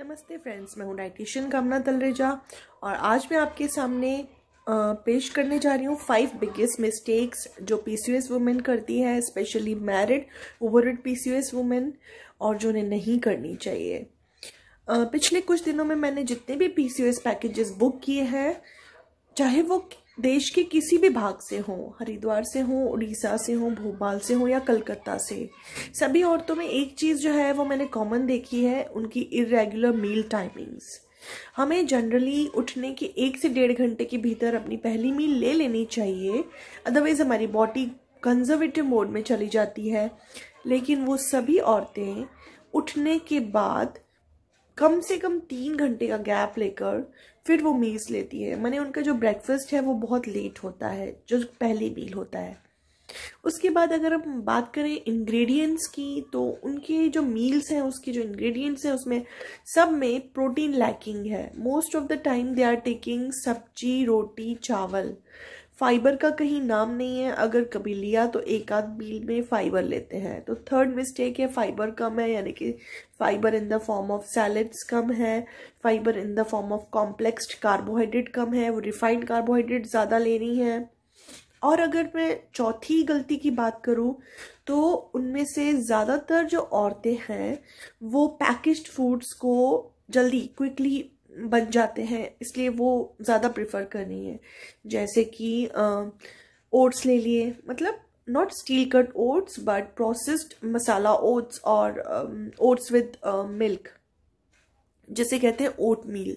नमस्ते फ्रेंड्स मैं हूँ डाइटिशियन कामना तलरेजा और आज मैं आपके सामने पेश करने जा रही हूँ फाइव बिगेस्ट मिस्टेक्स जो पीसीओएस वुमेन करती है स्पेशली मैरिड ओवरड पीसीओएस वुमेन और जो उन्हें नहीं करनी चाहिए पिछले कुछ दिनों में मैंने जितने भी पीसीओएस पैकेजेस बुक किए हैं चाहे वो देश के किसी भी भाग से हों हरिद्वार से हों उड़ीसा से हों भोपाल से हों या कलकत्ता से सभी औरतों में एक चीज़ जो है वो मैंने कॉमन देखी है उनकी इरेगुलर मील टाइमिंग्स हमें जनरली उठने के एक से डेढ़ घंटे के भीतर अपनी पहली मील ले लेनी चाहिए अदरवाइज़ हमारी बॉडी कंजर्वेटिव मोड में चली जाती है लेकिन वो सभी औरतें उठने के बाद कम से कम तीन घंटे का गैप लेकर फिर वो मील्स लेती है मैंने उनका जो ब्रेकफास्ट है वो बहुत लेट होता है जो पहले मील होता है उसके बाद अगर हम बात करें इंग्रेडिएंट्स की तो उनके जो मील्स हैं उसके जो इंग्रेडिएंट्स हैं उसमें सब में प्रोटीन लैकिंग है most of the time they are taking sabzi roti चावल फाइबर का कहीं नाम नहीं है अगर कभी लिया तो एक आध मील में फाइबर लेते हैं तो थर्ड मिस्टेक है फाइबर कम है यानी कि fibre in the form of salads कम है fibre in the form of complexed carbohydrate कम है वो रिफाइंड कार्बोहाइड्रेट ज़्यादा लेनी है और अगर मैं चौथी गलती की बात करूँ तो उनमें से ज़्यादातर जो औरतें हैं वो पैकेज्ड फूड्स को जल्दी क्विकली बन जाते हैं इसलिए वो ज़्यादा प्रेफर कर रही हैं जैसे कि ओट्स ले लिए मतलब not steel cut oats but processed masala oats और ओट्स विद मिल्क जिसे कहते हैं ओट मील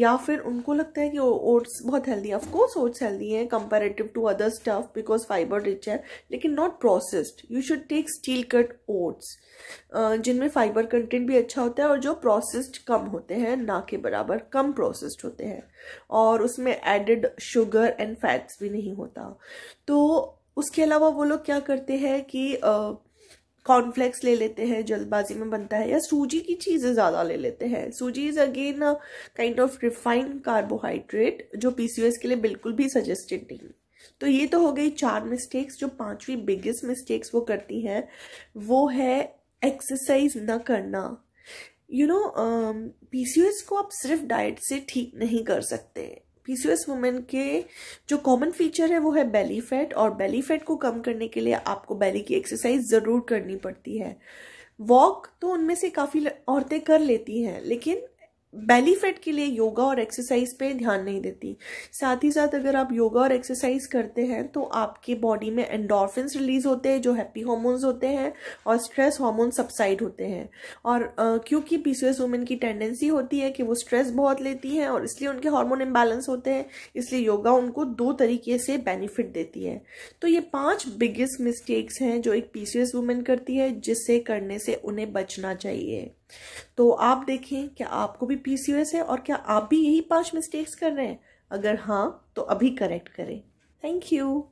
या फिर उनको लगता है कि ओट्स बहुत हेल्दी है ऑफकोर्स ओट्स हेल्दी हैं comparative to other stuff because fibre rich है लेकिन not processed you should take steel cut oats जिनमें फाइबर कंटेंट भी अच्छा होता है और जो प्रोसेस्ड कम होते हैं ना के बराबर कम प्रोसेस्ड होते हैं और उसमें एडेड शुगर एंड फैट्स भी नहीं होता तो उसके अलावा वो लोग क्या करते हैं कि uh, कॉर्नफ्लेक्स ले लेते हैं जल्दबाजी में बनता है या सूजी की चीज़ें ज़्यादा ले लेते हैं suji is again kind of refined carbohydrate जो पी के लिए बिल्कुल भी सजेस्टेड नहीं तो ये तो हो गई चार मिस्टेक्स जो पांचवी बिगेस्ट मिस्टेक्स वो करती हैं वो है एक्सरसाइज ना करना यू नो पी को आप सिर्फ डाइट से ठीक नहीं कर सकते पीसीओएस वुमेन के जो कॉमन फीचर है वो है बेली फैट और बेली फैट को कम करने के लिए आपको बेली की एक्सरसाइज ज़रूर करनी पड़ती है वॉक तो उनमें से काफ़ी औरतें कर लेती हैं लेकिन बेली फैट के लिए योगा और एक्सरसाइज पे ध्यान नहीं देती साथ ही साथ अगर आप योगा और एक्सरसाइज करते हैं तो आपके बॉडी में एंडोर्फिन्स रिलीज होते हैं जो हैप्पी हॉर्मोन्स होते हैं और स्ट्रेस हॉर्मोन सबसाइड होते हैं और आ, क्योंकि पीसीएस वुमेन की टेंडेंसी होती है कि वो स्ट्रेस बहुत लेती हैं और इसलिए उनके हॉर्मोन इम्बैलेंस होते हैं इसलिए योगा उनको दो तरीके से बेनिफिट देती है तो ये पाँच बिगेस्ट मिस्टेक्स हैं जो एक पीसीएस वुमेन करती है जिससे करने से उन्हें बचना चाहिए तो आप देखें क्या आपको भी पीसीओएस है और क्या आप भी यही पांच मिस्टेक्स कर रहे हैं अगर हाँ तो अभी करेक्ट करें थैंक यू